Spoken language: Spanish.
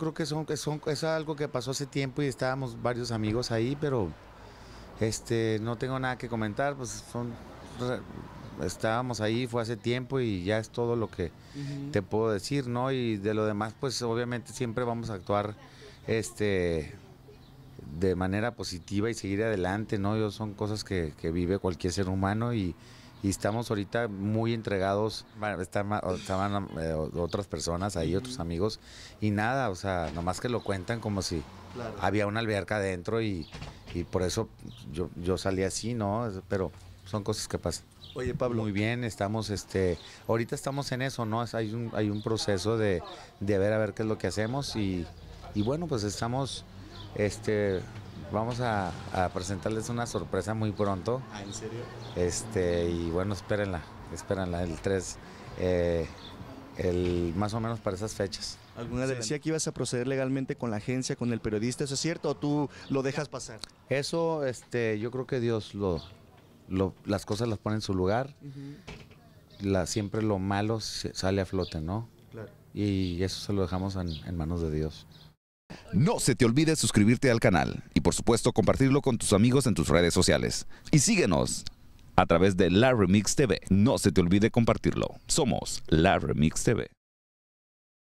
Creo que son, son, es algo que pasó hace tiempo y estábamos varios amigos ahí, pero este, no tengo nada que comentar, pues son estábamos ahí, fue hace tiempo y ya es todo lo que te puedo decir, ¿no? Y de lo demás, pues obviamente siempre vamos a actuar este de manera positiva y seguir adelante, ¿no? Yo son cosas que vive cualquier ser humano y, y estamos ahorita muy entregados. estaban, eh, otras personas ahí, otros amigos, y nada, o sea, nomás que lo cuentan como si había una alberca adentro y, y por eso yo, salí así, ¿no? Pero son cosas que pasan. Oye, Pablo. Muy bien, estamos, este, ahorita estamos en eso, ¿no? Hay un, hay un proceso de, de ver a ver qué es lo que hacemos y, y bueno, pues estamos, este, Vamos a, presentarles una sorpresa muy pronto. ¿Ah, en serio? Este, y bueno, espérenla, espérenla, el 3, eh, el, más o menos para esas fechas. ¿Alguna de decía que ibas a proceder legalmente con la agencia, con el periodista, ¿eso es cierto o tú lo dejas pasar? Eso, este, yo creo que Dios lo, las cosas las pone en su lugar. la, siempre lo malo sale a flote, ¿no? Claro. Y eso se lo dejamos en manos de Dios. No se te olvide suscribirte al canal y por supuesto compartirlo con tus amigos en tus redes sociales. Y síguenos a través de La Remix TV. No se te olvide compartirlo. Somos La Remix TV.